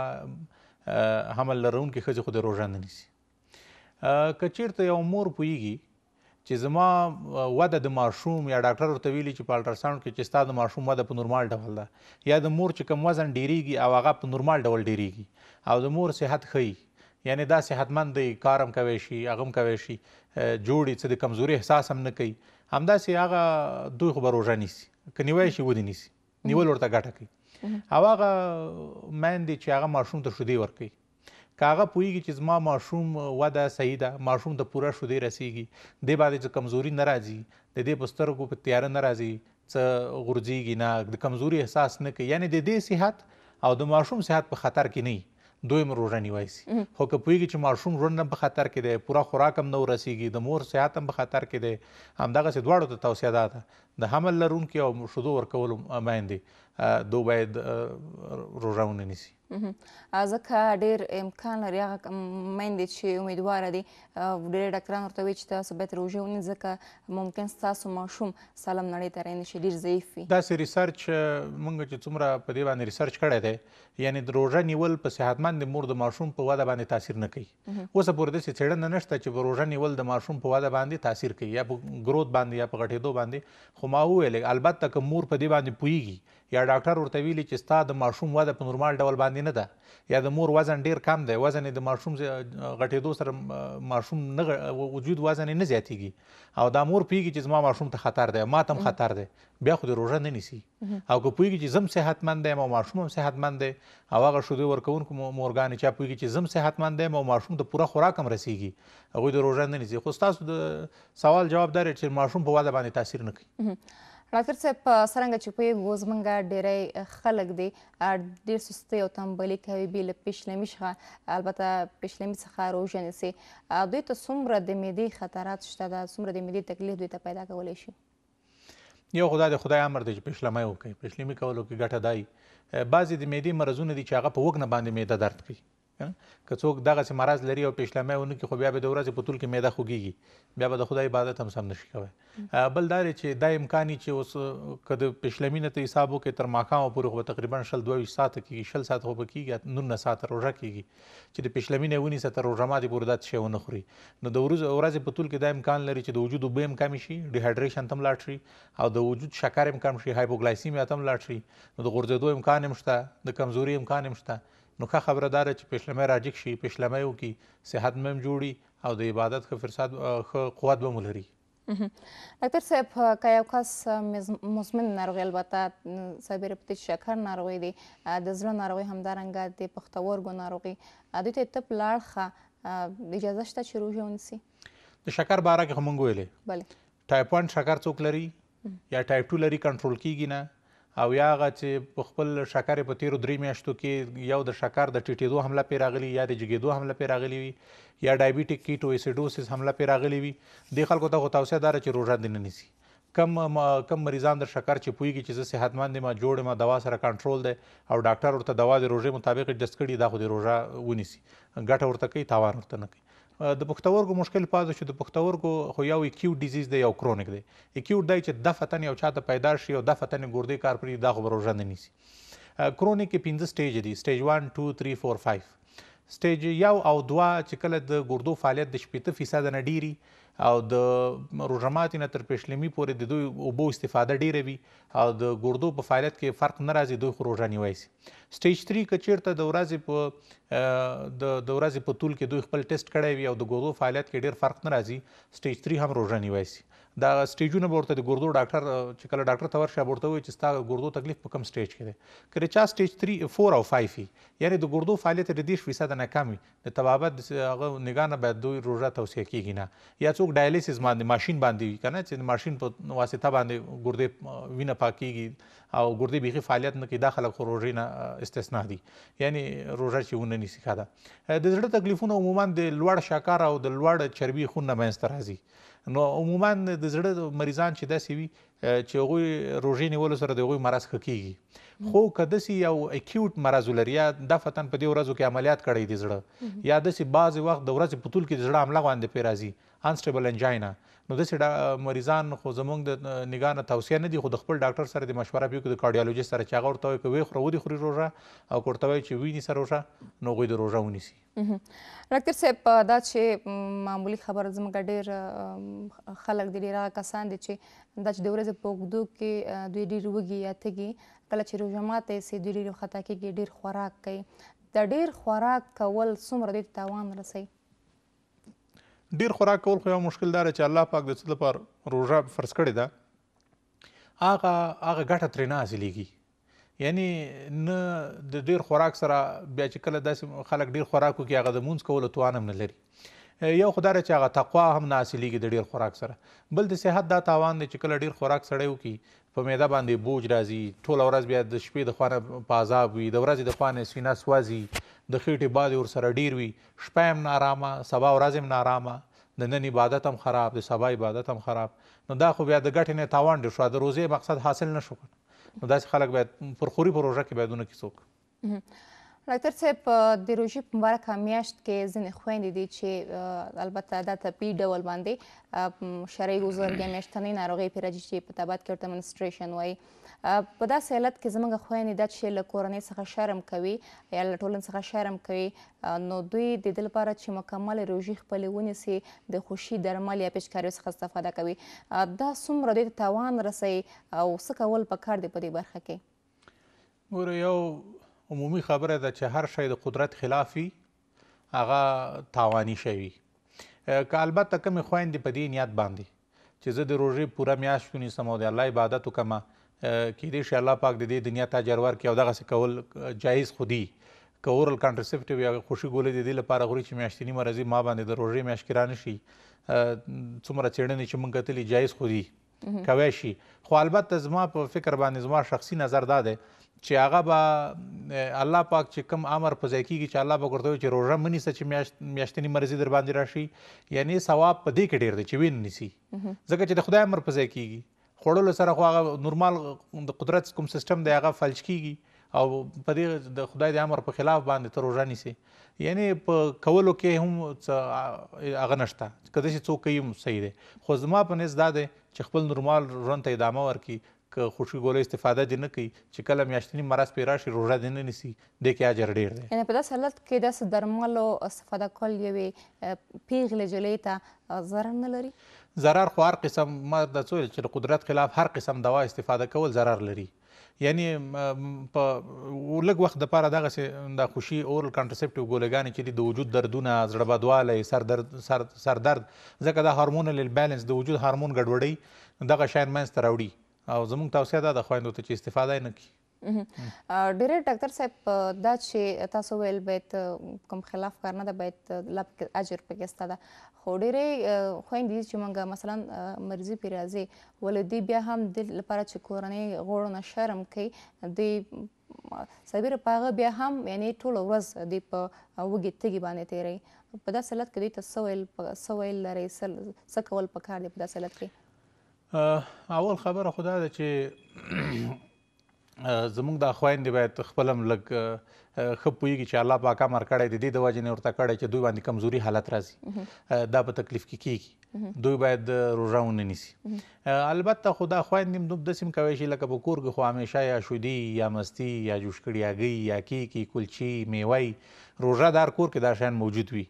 حمل لرونکې ښځې خو د روژه نه نیسي که چیرته یو مور پوهیږي چې زما وده د ماشوم یا ډاکټر ورته ویلي چې په الټراساوند کې چې ستا د ماشوم وده په نورمال ډول ده یا د مور چې کم وزن ډیریږي او هغه په نورمال ډول ډیریږي او د مور صحت ښیي یعنی دا صحتمند دی کارم کوي شي هغه کوي شي جوړي څه د کمزوري احساس هم نه کوي همداسې هغه دوی خو به روژه نیسي کنیوای شي ودی نیسی نیول ورته ګټه کوي او هغه مېندې چې هغه ماشوم ته شودي ورکوي کاغه پویږي چې زما ماشوم ودا صحیح ده ماشوم د پوره شودي رسیږي د باندې چې کمزوري ناراضي د دې پسترګو په تیار ناراضي څه غورځيږي نه د کمزوري احساس نه کوي یعنی د دې صحت او د ماشوم صحت په خطر کې نه دوی مروړه نیوایسي خو که پویږي چې ماشوم روند په خطر کې دی پورا خوراک هم نه ورسیږي د مور صحت هم په خطر کې دی همدغه سي دواړو ته توصيه ده د حمل لرونکو او شودو ورکول مایندې دوی باید روژه ونیسي ځکه ډیر امکان لري هغه میندې چې امیدواره دي ډېر ډاکټران ورته وایي چې تاسو باید روژه ونیسئ ځکه ممکن ستاسو ماشوم سالم نړۍ ته رانشي ډېر ضعیف وي داسې ریسرچ موږ چې څومره په دې باندې ریسرچ کړی دی یعنی د روژه نیول په صحتمند مور د ماشوم په وده باندې تاثیر نه کوي اوسه پورې داسې څېړنه نشته چې په روژه نیول د ماشوم په وده باندې تاثیر کوي یا په ګروت باندې یا په غټېدو باندې خو ما وویل البته که مور په دې باندې پوهیږي یا ډاکټر ورته ویلي چې ستا د ماشوم وده په نورمال ډول باندې نه ده یا د مور وزن ډیر کم دی وزن د ماشوم غټېدو سره ماشوم نه وجود وزن نه زیاتیږي او دا مور پیږي چې زما ماشوم ته خطر دی ما تم خطر دی بیا خو د روژه نه نیسي او که پوهیږي چې زم صحتمند دی او ماشوم هم صحتمند دی او هغه شیدې ورکوونکو مورګانې چا پوهیږي چې زم صحتمند دی او ماشوم ته پوره خوراک هم رسیږي هغوی د روژه نه نیسي خو ستاسو د سوال جواب دار چې ماشوم په وده باندې تاثیر نه کوي ډاکټر صاحب څرنګه چې پوهیږو زموږ ډیری خلک دي ډیر سستۍ او تنبلي کوي بې له پیشلمي څخه البته پیشلمي څخه روژه نیسي دوی ته څومره د معدې خطرات شته دا څومره د معدې تکلیف دوی ته پیدا کولی شي یو خدای د خدای امر دی چې پیشلمۍ وکړي پیشلمي کولو کې ګټه دی بعضې د معدې مرضونه دي چې هغه په وږ نه باندې معده درد کوي که څوک دغه سي مرض لري او پښلمه ونه کې خو بیا به د ورځې په ټول کې معده خوګيږي بیا به د خدای عبادت هم سم نشي کوي بل دا چې دا امکاني چې اوس کده پښلمینه ته حساب وکړي تر ماکاو پورې خو تقریبا شل 22 ساعت کې شل ساعت خو کېږي نور نه ساعت روزه کېږي چې د پښلمینه ونی ستر روزه ما دي بوردات شي ونه خوري نو د ورځې ورځې په ټول کې دا امکان لري چې د وجود وبې هم کم شي ډیهایډریشن تم لاټ شي او د وجود شکر هم کم شي هایپوګلایسیمیا تم لاټ شي نو د غورځېدو امکان هم شته د کمزوري امکان هم شته نو ښه خبره داره چې پیشلمۍ راجګ شي پیشلمۍ وکړي صحت مم جوړي او د عبادت ښه فرصت ښه قوت به ولري ډاکټر صاحب که یو کس مزمن ناروغي البته صابر پټ شکر ناروغي دی د زړه ناروغي همدارنګه د پښتورګو ناروغي دوی ته طب لاړخه اجازه شته چې روژه ونیسي د شکر باره کې هم ویلې بله ټایپ 1 شکر څوک لري یا ټایپ 2 لري کنټرول کیږي نه او یا هغه چې په خپل شکر په تیرو درې میاشتو کې یو د شکر د ټیټېدو حمله پې راغلي یا د جګېدو حمله پې راغلي وي یا ډایبېټیک کیټو ایسیډوسس حمله پې راغلي وي دې خلکو ته خو توصیه داره چې روژه دننه نیسي کم کم مریضان د شکر چې پویږي چې زه صحتمند ما جوړ ما دوا سره کنټرول دی او ډاکټر ورته دوا د روژې مطابق جس کړي دا خو د روژه ونیسي ګټه ورته کوي تاوان ورته نه کوي د پښتورګو مشکل پاز شو د پښتورګو خو یو کیو e ډیزیز دی یو کرونیک دی کیو e دی چې د فتن یو چاته پیدا شي او د فتن ګردې کار پرې دا خبرو ژوند نیسی کرونیک کې پنځه سټیج دي سټیج 1 2 3 4 5 سټیج یو او دوا چې کله د ګردو فعالیت د 70% نه ډیری او د روژماتې نه تر پیشلمي پورې د دوی اوبو استفاده ډیره وي او د ګردو په فعالیت کې فرق نه راځي دوی خو روژه نیوای سي سټیج 3 که چیرته د ورځې په د د ورځې په طول کې دوی خپل ټیسټ کړی وي او د ګردو فعالیت کې ډیر فرق نه راځي سټیج 3 هم روژه نیوای سي دا سټیجونه ورته د ګردو ډاکټر چې کله ډاکټر تور شابه ورته وي چې ستا ګردو تکلیف په کوم سټیج کې دی کله چا سټیج 3 4 او 5 وي یعنی د ګردو فعالیت د 10% نه کم وي د طبابت هغه نگانه باید دوی روزه توصیه کیږي نه یا څوک ډایالیسس باندې ماشين باندې وي کنه چې ماشين په واسطه باندې ګردې وینه پاکيږي او ګردې بيخي فعالیت نه کوي دا خلک روزه نه استثنا دي یعنی روزه چې ونه نسی ښه ده د زړه تکلیفونه عموما د لوړ شکر او د لوړ چربي خون نه منځ ته راځي نو عموما د زړه مریضان چې داسې وي چې هغوی روژې نیولو سره د هغوی مرض ښه کیږي خو که داسې یو اکیوټ مرض ولري یا دا فتن په دې ورځو کې عملیات کړی د زړه یا داسې بعضې وخت د ورځې په طول کې د زړه حمله غوندې پې راځي انسټیبل انجاینا نو داسې مریضان خو زموږ د نگاه نه توصیه نه دي خو د خپل ډاکټر سره د مشوره پرې کړو د کارډیالوجیست سره چې هغه ورته وایي که ویې خوره ودې خوري روژه او که ورته وایي چې ویني سره روژه نو هغوی د روژه ونیسي ډاکټر صاحب دا چې معمولی خبره زموږ ډېر خلک دي ډېر هغه کسان دي چې دا چې د ورځې په اوږدو کې دوی ډېر وږي یا تږي کله چې روژه ماته سي دوی ډېر خطا کېږي ډېر خوراک کوي د ډېر خوراک کول څومره دوی ته تاوان رسوي ډیر خوراک کول خو یو مشکل دار چې الله پاک د څه لپاره روژه فرض کړې ده هغه هغه ګټه ترې نه حاصلېږي یعنی نه د ډیر خوراک سره بیا چې کله داسې خلک ډیر خوراک وکړي هغه د مونځ کولو توان هم نه لري یو خدای چې هغه تقوا هم نه حاصلېږي د ډیر خوراک سره بل د صحت دا تاوان دی چې کله ډیر خوراک سړی وکړي په معده باندې بوج راځي ټوله ورځ بیا د شپې د خوانه په عذاب وي د ورځې د خوانه سینه سوازي د خېټې باد ور سره ډیر وي شپه هم نارامه سبا ورځ هم نارامه د نن عبادت هم خراب د سبا عبادت هم خراب نو دا خو بیا د ګټې نه تاوان ډېر شو د روزې مقصد حاصل نه شو نو داسې خلک باید پرخوري په روژه کې باید ونه کې څوک ډاکټر صاحب د روژې په مبارکه میاشت کې ځینې خویندې دي چې البته دا طبي ډول باندې شرعي عذر یا میاشتنۍ ناروغۍ پرې راځي چې په طبعت کې ورته منسټریشن وایي په داسې حالت کې زموږ خویندې دا چې له کورنۍ څخه شرم کوي یا له ټولنې څخه شرم کوي نو دوی د دې لپاره چې مکمل روژې خپلې ونیسي د خوشي درمل یا پیچکاریو څخه استفاده کوي دا څومره دوی ته تاوان رسوي او څه کول پکار دي په دې برخه کې ګوره یو عمومي خبره ده چې هر شی د قدرت خلاف وي هغه تاواني شی وي که البته کمې خویندې په دې نیت باندې چې زه د روژې پوره میاشت ونیسم او د الله عبادت وکړم کېدای شي الله پاک د دې دنیا تاجر ورکړي او دغسې کول جایز خو دي که اورل کانټرسپټیو یا خوشي ګولې د دې لپاره غوړي چې میاشتنی مرضی ما باندې د روژې میاشت کې رانشي څومره څېړنې چې مونږ کتلې جایز خو دي کوی شي خو البته زما په فکر باندې زما شخصي نظر دا دی چې هغه به الله پاک چې کوم امر په ځای کېږي چې الله به ورته وایي چې روژه مه نیسه چې میاشت میاشتني مرضي در باندې راشي یعنی ثواب په دې کې ډېر دی چې وین نیسي ځکه چې د خدای امر په ځای کېږي خوړلو سره خو هغه نورمال د قدرت کوم سیستم دی هغه فلج کېږي او په دې د خدای د امر په خلاف باندې ته روژه نیسې یعنی په کولو کې هم څه هغه نشته که داسې څوک کوي هم صحیح دی خو زما په نیز دا دی چې خپل نورمال ژوند ته ادامه ورکړي که خوشي ګولې استفاده دې نه کوي چې کله میاشتنی مرض پې راشي روژه دې نه نیسي دې کې اجر ډېر دی یعنې په داسې حالت کې داسې درملو استفاده کول یوې پیغلې جلې ته ضرر نه لري ضرر خو هر قسم ما دا څه چې د قدرت خلاف هر قسم دوا استفاده کول ضرر لري یعنی په لږ وخت د پاره دغه د خوشي اورل کانټرسپټیو ګولګانې چې د وجود دردونه زړه بدواله سر درد سر سر درد ځکه د هورمونل بیلانس د وجود هورمون ګډوډي دغه شاین منځ ته راوړي او زموږ توصیه ده د خویندو ته چې استفاده نه کړي ډیره ډاکټر صاحب دا چې تاسو ویل باید کوم خلاف کار نه ده باید لا اجر پکې ستاده خو ډیره خويندې چې مونږ مثلا مرزي پیرازي ولدي بیا هم د لپاره چې کورنۍ غوړو نه شرم کوي د صبر پاغه بیا هم یعنی ټول ورځ د په وګي تګي باندې تیري په داسې حالت کې دوی ته سویل سویل لري سکول پکار دی په داسې حالت کې اول خبره خدا ده چې زمونږ د خويندې باید خپل هم لګ خپويږي چې الله پاکه مر کړی د دې د وجې نه ورته کړی چې دوی باندې کمزوري حالت راځي دا په تکلیف کې کیږي دوی باید روزه ونیسي البته خدا خويندې دوب د سیم کوي چې لکه په کور کې خو همیشه یا شودي یا مستی یا جوشکړیاګي یا کیکی کلچی میوي روزه دار کور کې دا شین موجود وي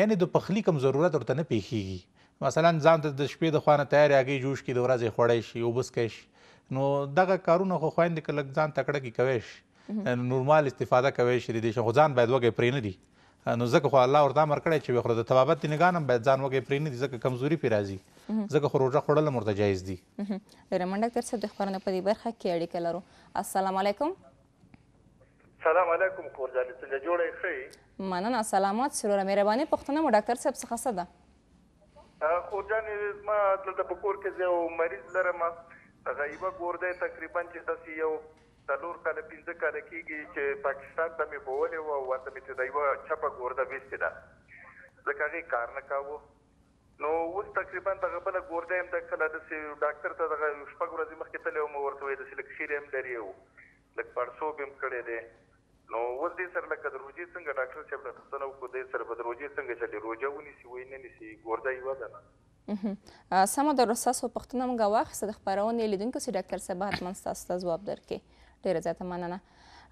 یعنی د پخلی کم ضرورت ورته نه پیخیږي مثلا ځان ته د شپې د خوانه تیار یاګي جوش کې د ورځې خوړې شي او بس کې شي نو دغه کارونه خو خویندې که لږ ځان تکړه کې کوی شي نورمال استفاده کوی شي د دې شي خو ځان باید وږی پرې نه دي نو ځکه خو الله ورته امر کړی چې خو د طبابت د نگاه هم باید ځان وږی پرې نه دي ځکه کمزوري پرې راځي ځکه خو روژه خوړل هم ورته جایز دي رحمان ډاکتر صاحب د خپرونې په دې برخه کې اړیکه لرو السلام علیکم سلام علیکم کورجانې څنګه جوړې ښه مننه سلامات سروره مهرباني پوښتنه مو ډاکتر صاحب څخه څه ده کورجانې زما دلته په کور کې زه یو مریض لرم غیبه کور دی تقریبا چې تاسو یو څلور کاله پنځه کاله کېږي چې پاکستان ته مې بولې و او ورته مې چې دایو چپه ګورده وېستې ده ځکه هغه کار نه کاوه نو اوس تقریبا دغه بل ګورده هم د کله د ډاکټر ته دغه شپږ ورځې مخکې ته لوم ورته وې د سلکشیر هم لري او لکه پرسو بیم کړي دي نو اوس دې سره لکه دروځي څنګه ډاکټر چې په تاسو نو کو دې سره بدروځي څنګه چې دروځي ونی سی وینې نسی ګورده یو ده سمه د رساسو پښتنه موږ واخیسته د خبرونې لیدونکو سي ډاکټر صاحب حتما تاسو ته ځواب درکړي ډیره زیاته مننه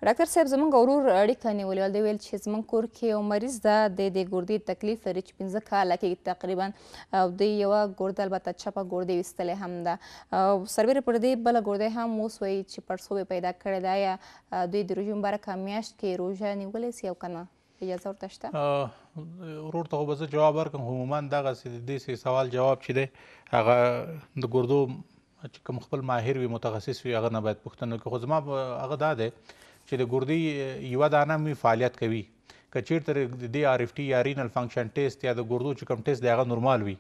ډاکټر صاحب زمونږ ورور اړیکه نیولې ول دی ویل چې زمونږ کور کې یو مریض ده د د ګردې تکلیف لري چې پنځه کاله کې تقریبا او د یوه ګرده البته چپه ګردې ویستلې هم ده سرویر پر دې بله ګردې هم اوس وایي چې پړسوبې پیدا کړی ده یا دوی د روژې مبارکه میاشت کې روژه نیولی سي او که نه یزور ته شته ورور ته به زه جواب ورکړم عموما دغه دې سوال جواب چې دی هغه د ګردو چې کوم خپل ماهر وي متخصص وي هغه نه باید پوښتنه وکړي خو زما هغه دا دی چې د ګردې یوه دانه می فعالیت کوي که چیرته د دې آر اف ټي یا رینل فنکشن ټیسټ یا د ګردو چې کوم ټیسټ دی هغه نورمال وي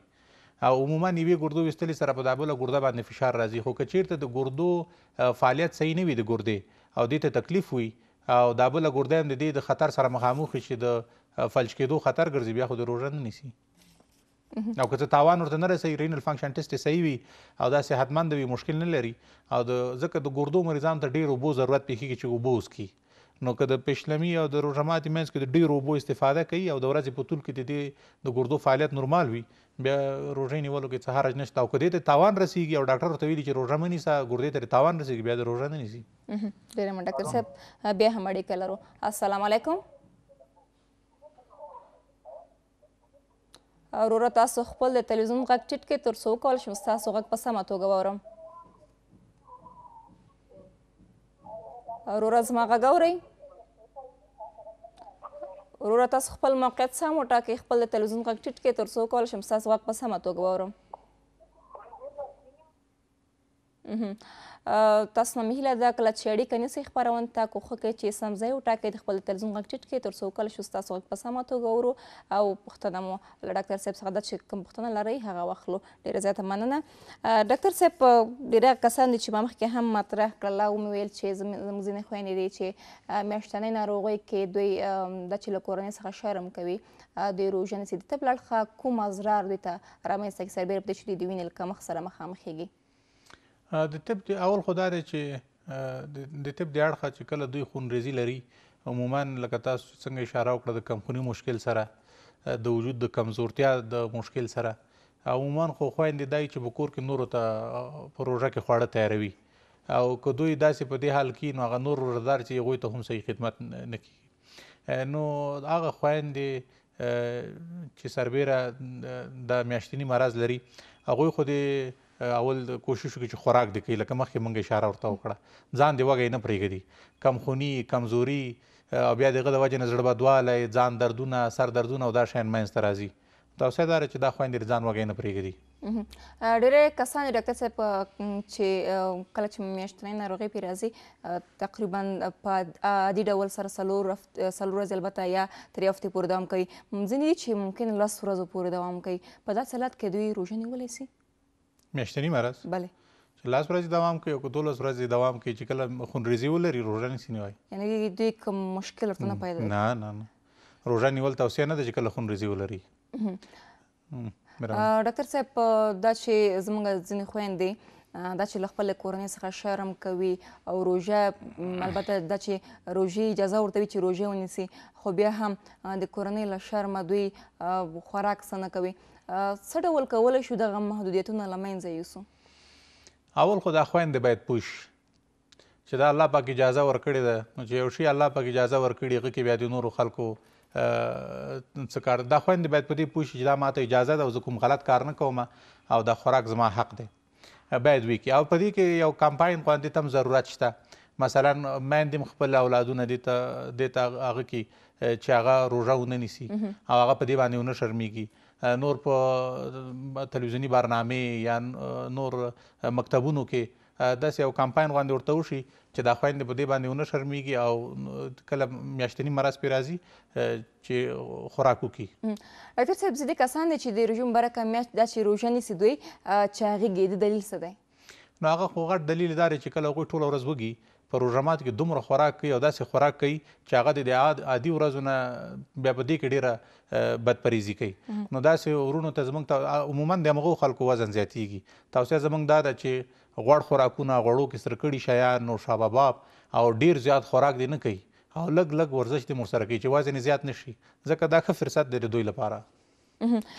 او عموما نیوی ګردو وستلی سره په دابله ګرده باندې فشار راځي خو که چیرته د ګردو فعالیت صحیح نه وي د ګردې او دې ته تکلیف وي او دا بله ګرده هم د دې د خطر سره مخامخ چې د فلج کېدو خطر ګرځي بیا خو د روژه نه نیسي او که څه تاوان ورته نه رسوي رینل فانکشن ټیسټ صحیح وي او دا صحتمند وي مشکل نه لري او د ځکه د ګردو مریضانو ته ډېر اوبو ضرورت پېښېږي چې اوبه وڅکي نو که د پښلمي او د روژما د منځ کې د ډیرو اوبو استفاده کوي او د ورځې په طول کې د دې د ګردو فعالیت نورمال وي بیا روژې نیولو کې څه حرج نشته او که دې ته تاوان رسیږي او ډاکټر ورته ویلي چې روژه مه نیسه ګردې ته تاوان رسیږي بیا د روژه نه نیسي ډېر مننه ډاکټر صاحب بیا هم اړیکه لرو السلام علیکم وروره تاسو خپل د تلویزیون غږ ټیټ کړئ تر څو وکولی شم ستاسو غږ په سمه توګه واورم وروره زما غږ اورئ وروره تاسو خپل موقعیت سم وټاکئ خپل د تلویزیون غږ ټیټ کړئ تر څو کولی شم ستاسو غږ په سمه توګه واورم تاسو نه هیله ده کله چې اړیکه نیسئ خپرونې ته کوښښ کوئ چې سم ځای وټاکئ د خپل تلویزیون غږ ټیټ کړئ تر څو کله چې ستاسو غږ په سمه توګه اورو او پوښتنه مو له ډاکټر صاحب څخه ده چې کوم پوښتنه لرئ هغه واخلو ډېره زیاته مننه ډاکټر صاحب ډېره کسان دي چې ما مخکې هم مطرح کړله ومې ویل چې زموږ ځینې خویندې دي چې میاشتنۍ ناروغۍ کې دوی دا چې له کورنۍ څخه شرم کوي دوی روژه نیسي د طب له اړخه کوم اضرار دوی ته رامنځته کړي سربېره په دې چې دوی د وینې له کمښت سره مخامخ کیږي د طب د اول خو دا دی چې د طب د اړخه چې کله دوی خونریزي لري عموما لکه تاسو څنګه اشاره وکړه د کمخوني مشکل سره د وجود د کمزورتیا د مشکل سره عموما خو خویندې دای چې په کور کې نورو ته پروژه کې خواړه تیاروي او که دوی داسې په دې حال کې نو هغه نور روزدار چې هغوی ته هم صحیح خدمت نه کیږي نو هغه خویندې چې سربیره د میاشتنی مرض لري هغوی خو د اول کوشش وکړي چې خوراک دې کوي لکه مخکې مونږ اشاره ورته وکړه ځان دې وږی نه پرېږدي کمخوني کمزوري او بیا دغه د وجې نه زړه بدوالی ځان دردونه سر دردونه او دا شیان منځته راځي توصیه دا چې دا خویندې ځان وږی نه پرېږدي ډېرې کسان ډاکټر صاحب چې کله چې میاشتنۍ ناروغي پرې راځي تقریبا په عادي ډول سره څلور ورځې البته یا تر هفتې پورې دوام کوي ځینې چې ممکن لس ورځو پورې دوام کوي په داسې حالت کې دوی روژه نیولی سي میاشتنی مرض بله چې لاس ورځې دوام کوي او که دولس ورځې دوام کوي چې کله خونریزي ولري روژه نیسي نه وایي یعنې دوی کوم مشکل ورته نه پیدا نه نه نه روژه نیول توصیه نه ده چې کله خونریزي ولري ډاکټر صاحب دا چې زمونږ ځینې خویندې دا چې له خپل کورنۍ څخه شرم کوي او روژه البته دا چې روژې اجازه ورته وي چې روژه ونیسي خو بیا هم د کورنۍ له شرمه دوی خوراک څه نه کوي څه ډول کولی شو دغه محدودیتونه له منځه یوسو اول خو دا خویندې باید پوه شي چې دا الله پاک اجازه ورکړې ده نو چې یو شي الله پاک اجازه ورکړي هغه کې بیا د نورو خلکو څه کار دا خویندې باید په دې پوه شي چې دا ماته اجازه ده او زه کوم غلط کار نه کوم او دا خوراک زما حق دی باید وکړي او په دې کې یو کمپاین خویندې تم ضرورت شته مثلا میندې خپل اولادونه دې ته دې ته هغه کې چې هغه روژه ونه نیسي او هغه په دې باندې ونه شرمیږي نور په تلویزیونی برنامه یا نور مکتبونو کې داسې یو کمپاین غوندې ورته وشي چې دا خویندې په دې باندې ونه شرمیږي او کله میاشتني مرض پرې راځي چې خوراک وکړي ډاکټر صاحب ځینې کسان دي چې د روژې مبارکه میاشت دا چې روژه نیسي دوی چې هغې ګېده دلیل څه دی نو هغه خو غټ دلیل دا چې کله هغوی ټوله ورځ وږي په روژماتو کې دومره خوراک کوي او داسې خوراک کوي چې هغه د عادي ورځو نه بیا په دې کې ډېره بدپریزي کوي نو داسې ورونو ته زموږ عموما د همغو خلکو وزن زیاتیږي توصیه زموږ دا ده چې غوړ خوراکونه غوړو کې سره کړي شیان نوشابه باب او ډیر زیات خوراک دی نه کوي او لګ لګ ورزش دې ورسره کوي چې وزن زیات نشي ځکه دا ښه فرصت دی د دوی لپاره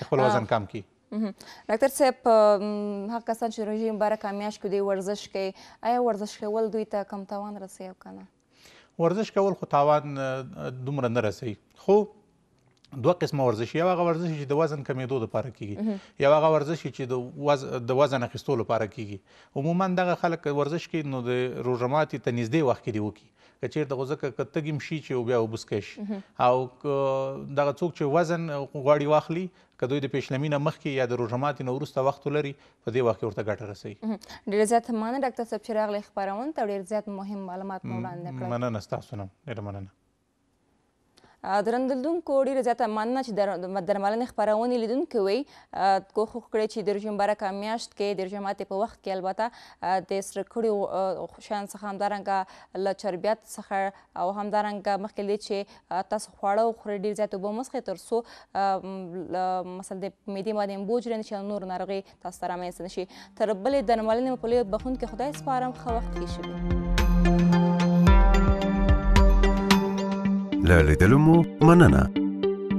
خپل وزن کم کړي ډاکټر صاحب هغه کسان چې روژې مبارکه میاشت کې دوی ورزش کوي آیا ورزش کول دوی ته کم تاوان رسوي او که نه ورزش کول خو تاوان دومره نه رسوي خو دوه قسمه ورزش یو هغه ورزش چې د وزن کمیدو لپاره کیږي یو هغه ورزش چې د وزن د وزن اخیستو لپاره کیږي عموما دغه خلک ورزش کوي نو د روژماتي ته نږدې وخت کې دی وکړي که چیرته خو ځکه که تږي شي چې بیا وبوسکی شي او دغه څوک چې وزن غواړي واخلي که دوی د پیشلمۍ نه مخکې یا د روژه ماتې نه وروسته وخت ولري په دې وخت کې ورته ګټه رسوي ډېر زیات مننه ډاکټر صاحب چې راغلی خپرونې ته ډېر زیات مهم معلومات مو وړاندې کړل مننه ستاسو نه ډېره مننه درندلونکو ډیره زیاته مننه چې درملنې خپرونې لیدونکي وي کوښښ وکړئ چې د روژې مبارکه میاشت کې د روژې ماتې په وخت کې البته د سره کړیو شیانو څخه همدارنګه له چربیات څخه او همدارنګه مخکې دې چې تاسو خواړه وخورئ ډېر زیات اوبه مسخې تر څو مثلا د معدې باندې بوج رنه شي نور ناروغۍ تاسو ته رامنځته نه شي تر بلې درملنې مو په لویه بخون کې خدای سپارم ښه وخت کې شي له لیدلو مو مننه